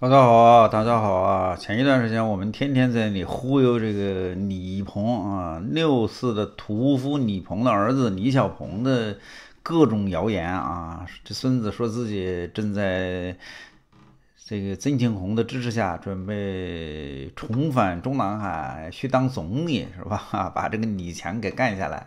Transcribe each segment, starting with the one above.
大家好啊，大家好啊！前一段时间我们天天在那里忽悠这个李鹏啊，六四的屠夫李鹏的儿子李小鹏的各种谣言啊，这孙子说自己正在这个曾庆红的支持下准备重返中南海去当总理是吧？把这个李强给干下来。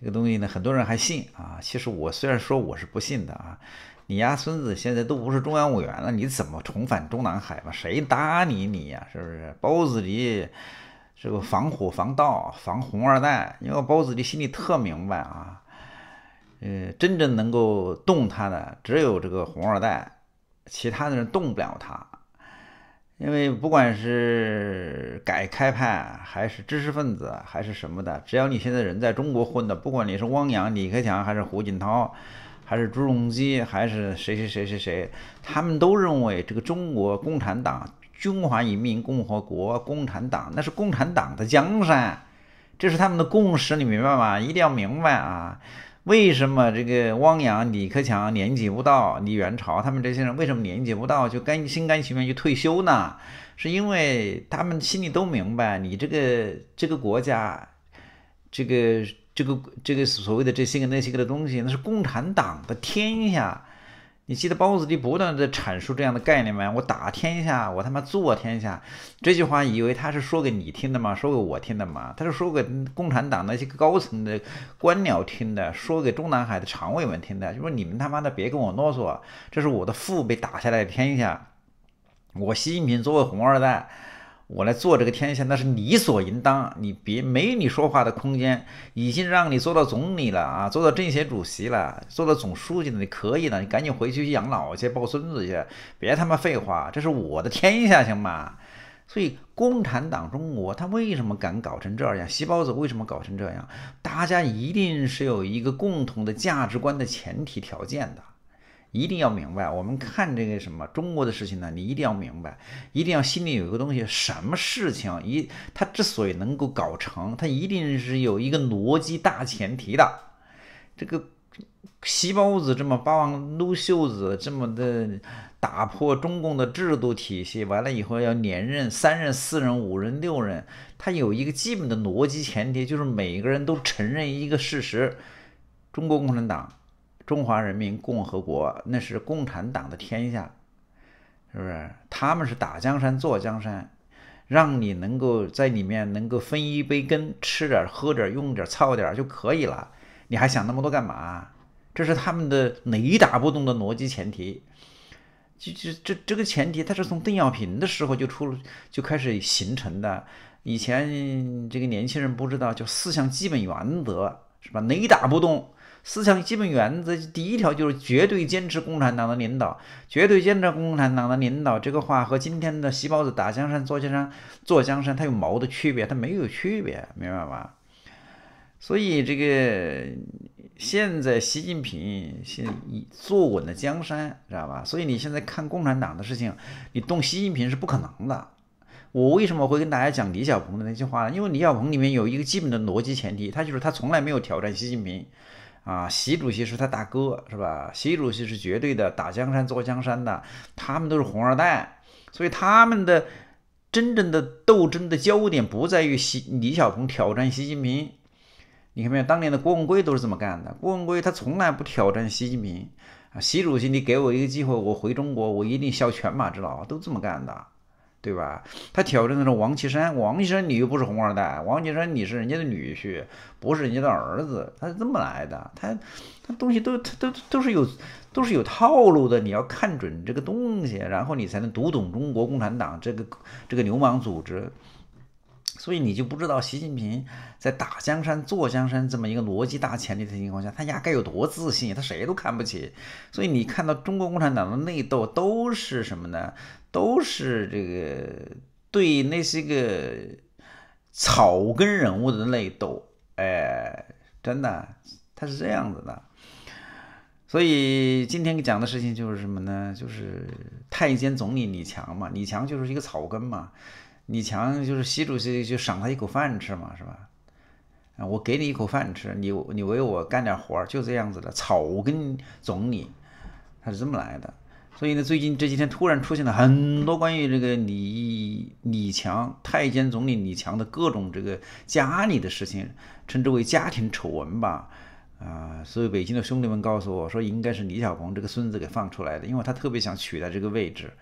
这个东西呢，很多人还信啊。其实我虽然说我是不信的啊，你家孙子现在都不是中央委员了，你怎么重返中南海吧？谁搭理你呀？是不是？包子里这个防火防盗、防红二代，因为包子里心里特明白啊。呃，真正能够动他的只有这个红二代，其他的人动不了他。因为不管是改开派，还是知识分子，还是什么的，只要你现在人在中国混的，不管你是汪洋、李克强，还是胡锦涛，还是朱镕基，还是谁谁谁谁谁，他们都认为这个中国共产党、中华人民共和国共产党，那是共产党的江山，这是他们的共识，你明白吗？一定要明白啊！为什么这个汪洋、李克强年纪不到，李元朝他们这些人为什么年纪不到就甘心甘情愿去退休呢？是因为他们心里都明白，你这个这个国家，这个这个这个所谓的这些个那些个的东西，那是共产党的天下。你记得包子东不断的阐述这样的概念吗？我打天下，我他妈坐天下，这句话以为他是说给你听的吗？说给我听的吗？他是说给共产党那些高层的官僚听的，说给中南海的常委们听的，就说你们他妈的别跟我啰嗦，这是我的父辈打下来的天下，我习近平作为红二代。我来做这个天下，那是理所应当。你别没你说话的空间，已经让你做到总理了啊，做到政协主席了，做到总书记了，你可以了，你赶紧回去养老去，抱孙子去，别他妈废话，这是我的天下，行吗？所以共产党中国，他为什么敢搞成这样？习包子为什么搞成这样？大家一定是有一个共同的价值观的前提条件的。一定要明白，我们看这个什么中国的事情呢？你一定要明白，一定要心里有一个东西。什么事情一他之所以能够搞成，他一定是有一个逻辑大前提的。这个皮包子这么霸王撸袖子这么的打破中共的制度体系，完了以后要连任三任四任、五任、六任，他有一个基本的逻辑前提，就是每个人都承认一个事实：中国共产党。中华人民共和国那是共产党的天下，是不是？他们是打江山坐江山，让你能够在里面能够分一杯羹，吃点喝点用点操点就可以了。你还想那么多干嘛？这是他们的雷打不动的逻辑前提。就就这这个前提，它是从邓小平的时候就出就开始形成的。以前这个年轻人不知道，就四项基本原则，是吧？雷打不动。四项基本原则第一条就是绝对坚持共产党的领导，绝对坚持共产党的领导。这个话和今天的“习包子打江山，坐江山坐江山”它有毛的区别？它没有区别，明白吧？所以这个现在习近平现坐稳了江山，知道吧？所以你现在看共产党的事情，你动习近平是不可能的。我为什么会跟大家讲李小鹏的那些话呢？因为李小鹏里面有一个基本的逻辑前提，他就是他从来没有挑战习近平。啊，习主席是他大哥，是吧？习主席是绝对的打江山、坐江山的，他们都是红二代，所以他们的真正的斗争的焦点不在于习李小鹏挑战习近平，你看没有？当年的郭文贵都是这么干的，郭文贵他从来不挑战习近平啊，习主席，你给我一个机会，我回中国，我一定效犬马之劳，都这么干的。对吧？他挑战的是王岐山，王岐山，你又不是红二代，王岐山，你是人家的女婿，不是人家的儿子，他是这么来的。他，他东西都，他都都是有，都是有套路的。你要看准这个东西，然后你才能读懂中国共产党这个这个流氓组织。所以你就不知道习近平在打江山、坐江山这么一个逻辑大前提的情况下，他压根有多自信，他谁都看不起。所以你看到中国共产党的内斗都是什么呢？都是这个对那些个草根人物的内斗，哎，真的，他是这样子的。所以今天讲的事情就是什么呢？就是太监总理李强嘛，李强就是一个草根嘛。李强就是习主席就赏他一口饭吃嘛，是吧？啊，我给你一口饭吃，你你为我干点活儿，就这样子的。草根总理，他是这么来的。所以呢，最近这几天突然出现了很多关于这个李李强太监总理李强的各种这个家里的事情，称之为家庭丑闻吧。啊，所以北京的兄弟们告诉我说，应该是李小鹏这个孙子给放出来的，因为他特别想取代这个位置。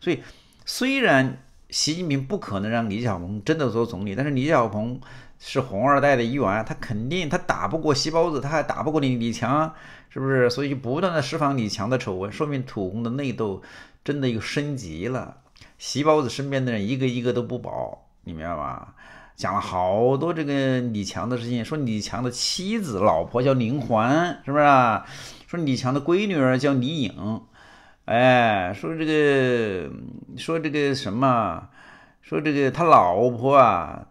所以虽然。习近平不可能让李小鹏真的做总理，但是李小鹏是红二代的一员，他肯定他打不过习包子，他还打不过你李强，是不是？所以就不断的释放李强的丑闻，说明土公的内斗真的又升级了。习包子身边的人一个一个都不保，你明白吧？讲了好多这个李强的事情，说李强的妻子老婆叫林环，是不是？说李强的闺女儿叫李颖。哎，说这个，说这个什么，说这个他老婆啊，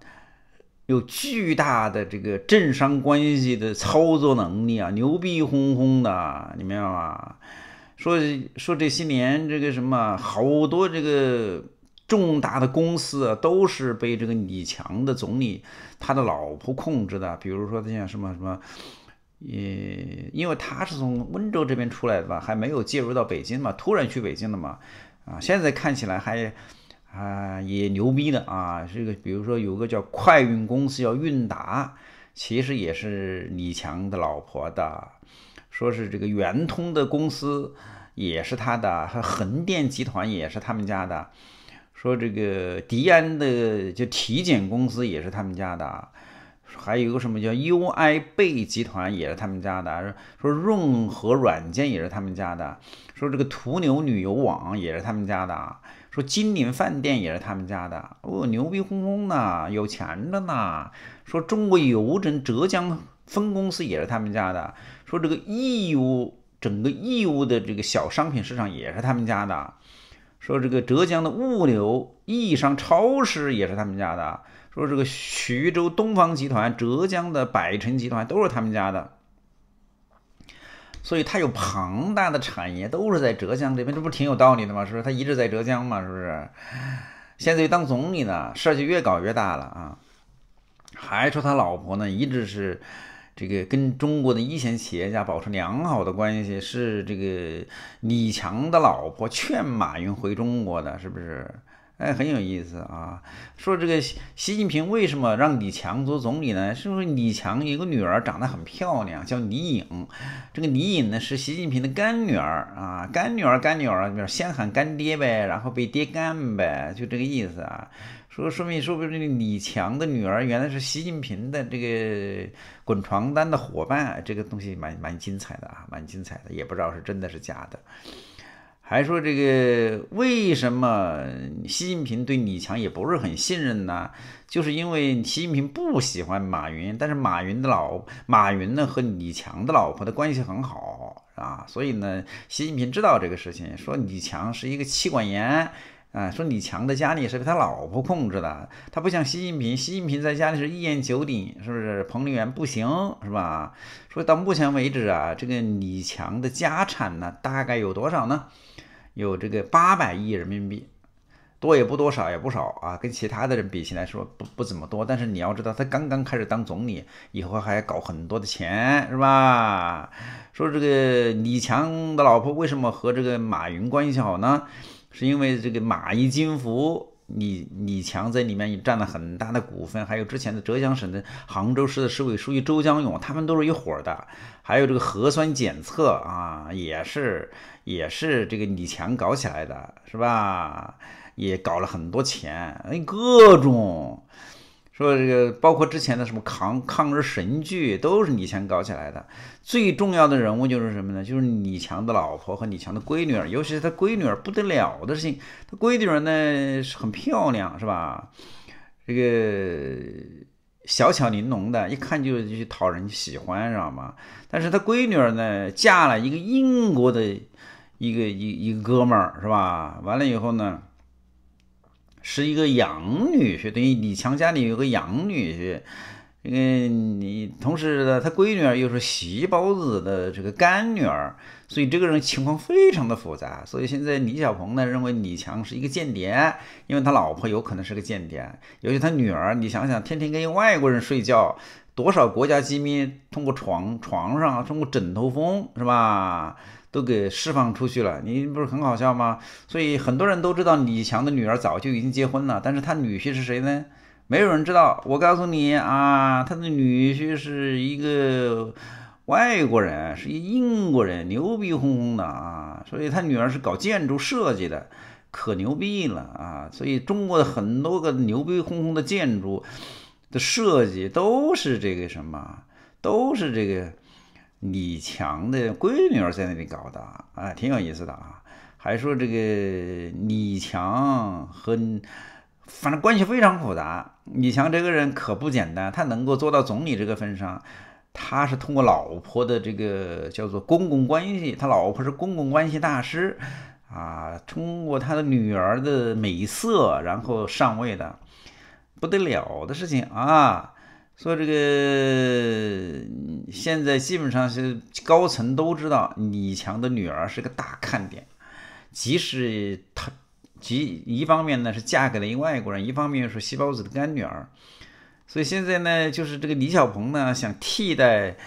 有巨大的这个政商关系的操作能力啊，牛逼哄哄的，你明白吗？说说这些年这个什么，好多这个重大的公司啊，都是被这个李强的总理他的老婆控制的，比如说他像什么什么。呃，因为他是从温州这边出来的吧，还没有介入到北京嘛，突然去北京了嘛，啊，现在看起来还啊也牛逼的啊，这个比如说有个叫快运公司叫韵达，其实也是李强的老婆的，说是这个圆通的公司也是他的，和恒电集团也是他们家的，说这个迪安的就体检公司也是他们家的。还有一个什么叫 UI 贝集团也是他们家的，说润和软件也是他们家的，说这个途牛旅游网也是他们家的，说金陵饭店也是他们家的，哦，牛逼哄哄的，有钱着呢。说中国邮政浙江分公司也是他们家的，说这个义乌整个义乌的这个小商品市场也是他们家的。说这个浙江的物流、易商超市也是他们家的。说这个徐州东方集团、浙江的百城集团都是他们家的。所以他有庞大的产业，都是在浙江这边，这不挺有道理的吗？是不是他一直在浙江嘛，是不是？现在当总理呢，事儿就越搞越大了啊！还说他老婆呢，一直是。这个跟中国的一线企业家保持良好的关系，是这个李强的老婆劝马云回中国的，是不是？哎，很有意思啊！说这个习近平为什么让李强做总理呢？是不是李强有个女儿长得很漂亮，叫李颖？这个李颖呢是习近平的干女儿啊，干女儿干女儿，先喊干爹呗，然后被爹干呗，就这个意思啊。说说明说不定李强的女儿原来是习近平的这个滚床单的伙伴，这个东西蛮蛮精彩的啊，蛮精彩的，也不知道是真的是假的。还说这个为什么习近平对李强也不是很信任呢？就是因为习近平不喜欢马云，但是马云的老马云呢和李强的老婆的关系很好啊，所以呢，习近平知道这个事情，说李强是一个妻管严，啊，说李强的家里是被他老婆控制的，他不像习近平，习近平在家里是一言九鼎，是不是？彭丽媛不行，是吧？说到目前为止啊，这个李强的家产呢，大概有多少呢？有这个八百亿人民币，多也不多少也不少啊，跟其他的人比起来说不不怎么多。但是你要知道，他刚刚开始当总理，以后还要搞很多的钱，是吧？说这个李强的老婆为什么和这个马云关系好呢？是因为这个马一金福。李李强在里面也占了很大的股份，还有之前的浙江省的杭州市的市委书记周江勇，他们都是一伙的。还有这个核酸检测啊，也是也是这个李强搞起来的，是吧？也搞了很多钱，各种。说这个包括之前的什么抗抗日神剧都是李强搞起来的，最重要的人物就是什么呢？就是李强的老婆和李强的闺女儿，尤其是他闺女儿不得了的事情。他闺女儿呢是很漂亮，是吧？这个小巧玲珑的，一看就就讨人喜欢，知道吗？但是他闺女儿呢嫁了一个英国的一个一一个哥们儿，是吧？完了以后呢？是一个养女婿，等于李强家里有个养女婿。嗯，你同时呢，他闺女儿又是席包子的这个干女儿，所以这个人情况非常的复杂。所以现在李小鹏呢认为李强是一个间谍，因为他老婆有可能是个间谍，尤其他女儿，你想想，天天跟外国人睡觉，多少国家机密通过床床上，通过枕头风是吧，都给释放出去了，你不是很好笑吗？所以很多人都知道李强的女儿早就已经结婚了，但是他女婿是谁呢？没有人知道，我告诉你啊，他的女婿是一个外国人，是一英国人，牛逼哄哄的啊。所以他女儿是搞建筑设计的，可牛逼了啊。所以中国的很多个牛逼哄哄的建筑的设计都是这个什么，都是这个李强的闺女儿在那里搞的，啊，挺有意思的啊。还说这个李强和。反正关系非常复杂，李强这个人可不简单，他能够做到总理这个份上，他是通过老婆的这个叫做公共关系，他老婆是公共关系大师啊，通过他的女儿的美色然后上位的，不得了的事情啊！说这个现在基本上是高层都知道，李强的女儿是个大看点，即使他。即一方面呢是嫁给了一个外国人，一方面是西包子的干女儿，所以现在呢就是这个李小鹏呢想替代，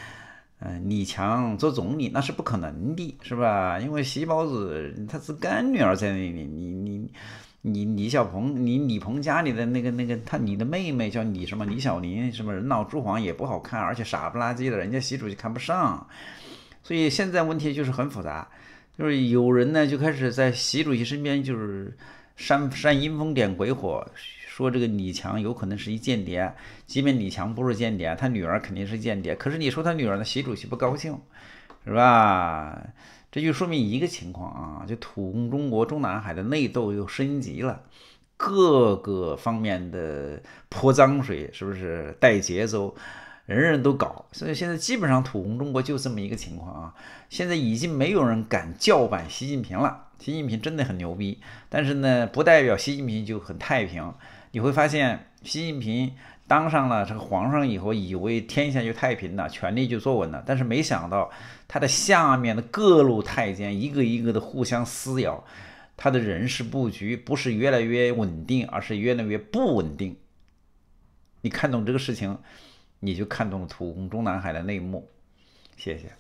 嗯李强做总理那是不可能的，是吧？因为西包子他是干女儿在那里，你你你李小鹏你李鹏家里的那个那个他你的妹妹叫李什么李小林什么人老珠黄也不好看，而且傻不拉几的，人家习主席看不上，所以现在问题就是很复杂。就是有人呢，就开始在习主席身边就是煽煽阴风点鬼火，说这个李强有可能是一间谍。即便李强不是间谍，他女儿肯定是间谍。可是你说他女儿呢，习主席不高兴，是吧？这就说明一个情况啊，就土共中国中南海的内斗又升级了，各个方面的泼脏水，是不是带节奏？人人都搞，所以现在基本上土红中国就这么一个情况啊。现在已经没有人敢叫板习近平了。习近平真的很牛逼，但是呢，不代表习近平就很太平。你会发现，习近平当上了这个皇上以后，以为天下就太平了，权力就坐稳了，但是没想到他的下面的各路太监一个一个的互相撕咬，他的人事布局不是越来越稳定，而是越来越不稳定。你看懂这个事情？你就看懂了土工中南海的内幕，谢谢。